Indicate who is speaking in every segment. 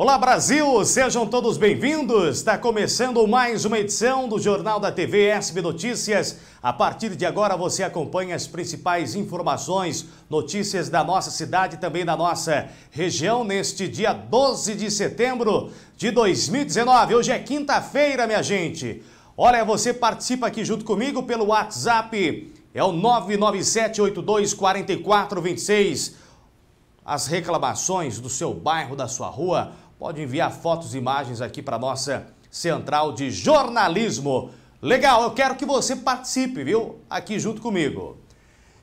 Speaker 1: Olá Brasil, sejam todos bem-vindos. Está começando mais uma edição do Jornal da TV SB Notícias. A partir de agora você acompanha as principais informações, notícias da nossa cidade e também da nossa região neste dia 12 de setembro de 2019. Hoje é quinta-feira, minha gente. Olha, você participa aqui junto comigo pelo WhatsApp. É o 997824426. As reclamações do seu bairro, da sua rua, pode enviar fotos e imagens aqui para a nossa central de jornalismo. Legal, eu quero que você participe, viu? Aqui junto comigo.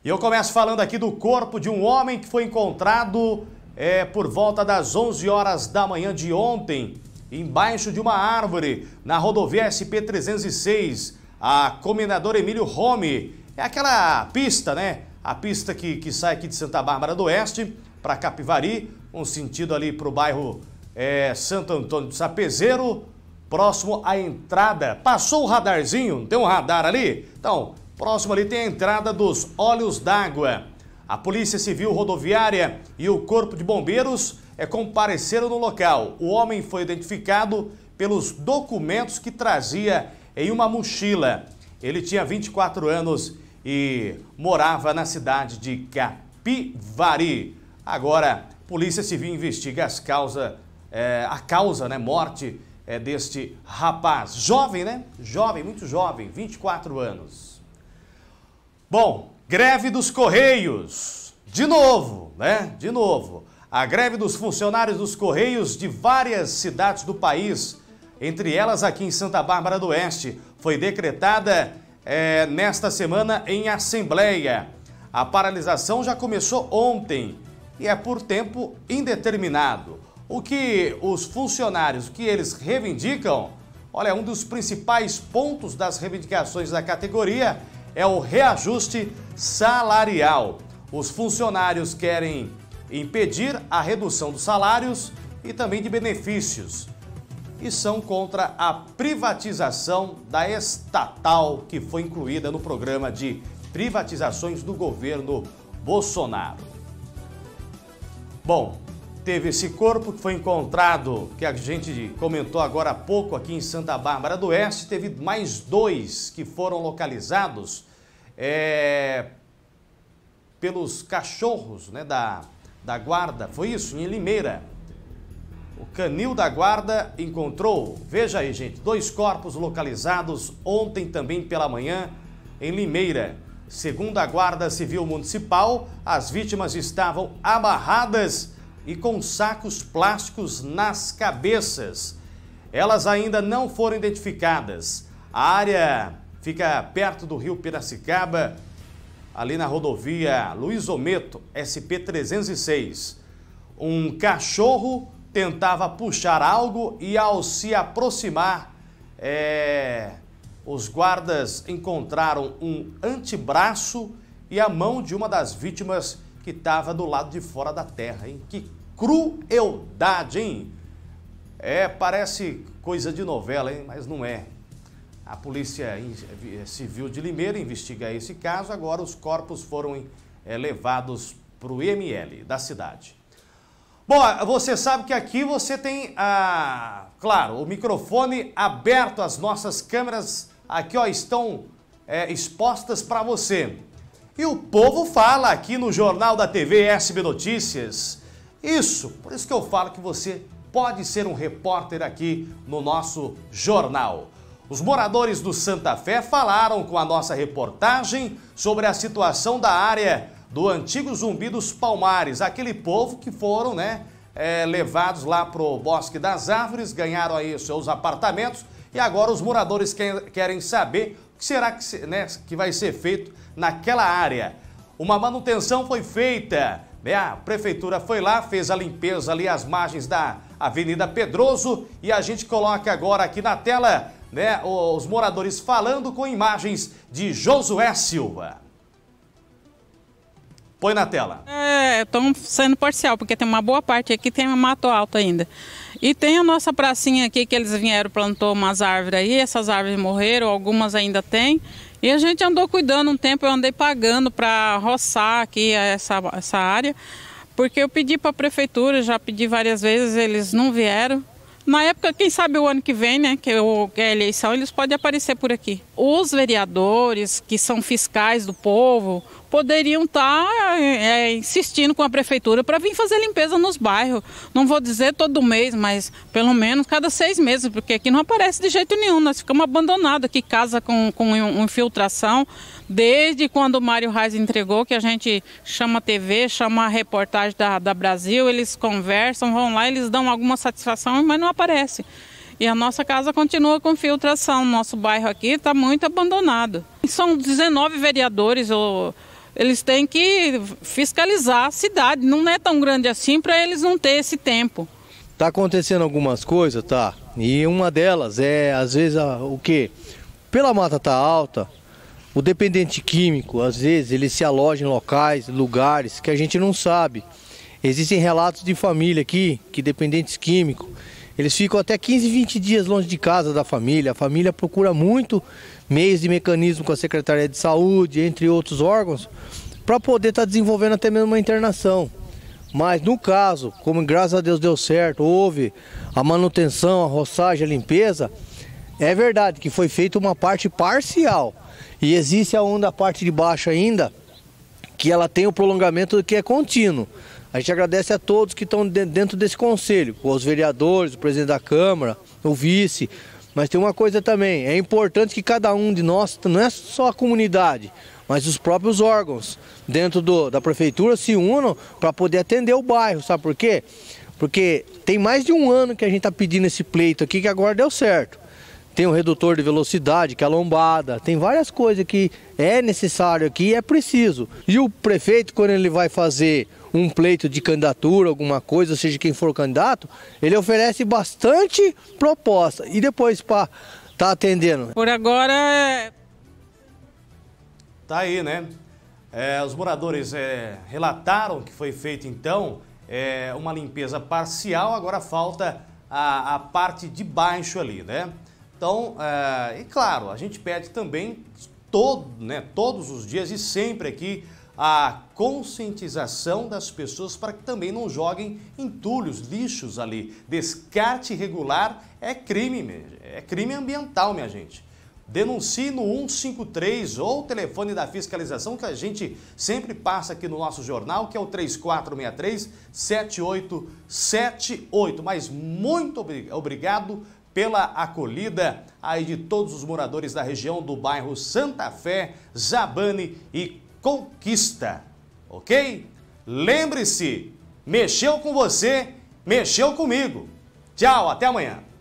Speaker 1: E eu começo falando aqui do corpo de um homem que foi encontrado é, por volta das 11 horas da manhã de ontem, embaixo de uma árvore, na rodovia SP-306, a Comendador Emílio Rome. É aquela pista, né? A pista que, que sai aqui de Santa Bárbara do Oeste para Capivari, um sentido ali para o bairro é, Santo Antônio do Sapezeiro, próximo à entrada. Passou o radarzinho, tem um radar ali? Então, próximo ali tem a entrada dos Olhos d'Água. A Polícia Civil Rodoviária e o Corpo de Bombeiros é, compareceram no local. O homem foi identificado pelos documentos que trazia em uma mochila. Ele tinha 24 anos e morava na cidade de Capivari. Agora, Polícia Civil investiga as causas é, a causa, né, morte é, deste rapaz. Jovem, né? Jovem, muito jovem, 24 anos. Bom, greve dos Correios. De novo, né? De novo. A greve dos funcionários dos Correios de várias cidades do país, entre elas aqui em Santa Bárbara do Oeste, foi decretada é, nesta semana em Assembleia. A paralisação já começou ontem e é por tempo indeterminado. O que os funcionários, o que eles reivindicam, olha, um dos principais pontos das reivindicações da categoria é o reajuste salarial. Os funcionários querem impedir a redução dos salários e também de benefícios. E são contra a privatização da estatal que foi incluída no programa de privatizações do governo Bolsonaro. Bom, teve esse corpo que foi encontrado, que a gente comentou agora há pouco aqui em Santa Bárbara do Oeste, teve mais dois que foram localizados é, pelos cachorros né, da, da guarda. Foi isso, em Limeira. O canil da guarda encontrou, veja aí, gente, dois corpos localizados ontem também pela manhã em Limeira. Segundo a Guarda Civil Municipal, as vítimas estavam amarradas e com sacos plásticos nas cabeças. Elas ainda não foram identificadas. A área fica perto do rio Piracicaba, ali na rodovia Luiz Ometo, SP-306. Um cachorro tentava puxar algo e, ao se aproximar, é... os guardas encontraram um antebraço e a mão de uma das vítimas que estava do lado de fora da terra, hein? Que crueldade, hein? É, parece coisa de novela, hein? Mas não é. A Polícia eh, Civil de Limeira investiga esse caso. Agora os corpos foram é, levados para o IML da cidade. Bom, você sabe que aqui você tem, a, claro, o microfone aberto. As nossas câmeras aqui ó, estão é, expostas para você. E o povo fala aqui no Jornal da TV SB Notícias. Isso, por isso que eu falo que você pode ser um repórter aqui no nosso jornal. Os moradores do Santa Fé falaram com a nossa reportagem sobre a situação da área do antigo Zumbi dos Palmares, aquele povo que foram, né, é, levados lá pro Bosque das Árvores, ganharam aí seus apartamentos e agora os moradores querem saber que será que, né, que vai ser feito naquela área? Uma manutenção foi feita, né? a prefeitura foi lá, fez a limpeza ali às margens da Avenida Pedroso e a gente coloca agora aqui na tela né, os moradores falando com imagens de Josué Silva. Põe na tela.
Speaker 2: É, estão sendo parcial, porque tem uma boa parte aqui tem mato alto ainda. E tem a nossa pracinha aqui que eles vieram, plantou umas árvores aí, essas árvores morreram, algumas ainda tem. E a gente andou cuidando um tempo, eu andei pagando para roçar aqui essa, essa área, porque eu pedi para a prefeitura, já pedi várias vezes, eles não vieram. Na época, quem sabe o ano que vem, né, que é eleição, eles podem aparecer por aqui. Os vereadores, que são fiscais do povo, poderiam estar tá, é, é, insistindo com a prefeitura para vir fazer limpeza nos bairros. Não vou dizer todo mês, mas pelo menos cada seis meses, porque aqui não aparece de jeito nenhum. Nós ficamos abandonados aqui, casa com, com infiltração, desde quando o Mário Reis entregou, que a gente chama TV, chama a reportagem da, da Brasil, eles conversam, vão lá, eles dão alguma satisfação, mas não desaparece. E a nossa casa continua com filtração. Nosso bairro aqui está muito abandonado. São 19 vereadores, eles têm que fiscalizar a cidade. Não é tão grande assim para eles não ter esse tempo.
Speaker 3: está acontecendo algumas coisas, tá? E uma delas é, às vezes, o quê? Pela mata tá alta, o dependente químico, às vezes, ele se aloja em locais, lugares que a gente não sabe. Existem relatos de família aqui que dependentes químicos eles ficam até 15, 20 dias longe de casa da família. A família procura muito meios de mecanismo com a Secretaria de Saúde, entre outros órgãos, para poder estar tá desenvolvendo até mesmo uma internação. Mas no caso, como graças a Deus deu certo, houve a manutenção, a roçagem, a limpeza, é verdade que foi feita uma parte parcial. E existe a onda parte de baixo ainda, que ela tem o prolongamento que é contínuo. A gente agradece a todos que estão dentro desse conselho, os vereadores, o presidente da Câmara, o vice. Mas tem uma coisa também, é importante que cada um de nós, não é só a comunidade, mas os próprios órgãos dentro do, da prefeitura se unam para poder atender o bairro, sabe por quê? Porque tem mais de um ano que a gente está pedindo esse pleito aqui que agora deu certo tem o um redutor de velocidade, que é a lombada, tem várias coisas que é necessário aqui é preciso. E o prefeito, quando ele vai fazer um pleito de candidatura, alguma coisa, seja, quem for candidato, ele oferece bastante proposta e depois para tá atendendo.
Speaker 2: Por agora
Speaker 1: é... Tá aí, né? É, os moradores é, relataram que foi feito então é, uma limpeza parcial, agora falta a, a parte de baixo ali, né? Então, é, e claro, a gente pede também todo, né, todos os dias e sempre aqui a conscientização das pessoas para que também não joguem entulhos, lixos ali. Descarte irregular é crime, é crime ambiental, minha gente. Denuncie no 153 ou telefone da fiscalização que a gente sempre passa aqui no nosso jornal, que é o 3463 7878. Mas muito obrigado pela acolhida aí de todos os moradores da região do bairro Santa Fé, Zabane e Conquista. Ok? Lembre-se, mexeu com você, mexeu comigo. Tchau, até amanhã.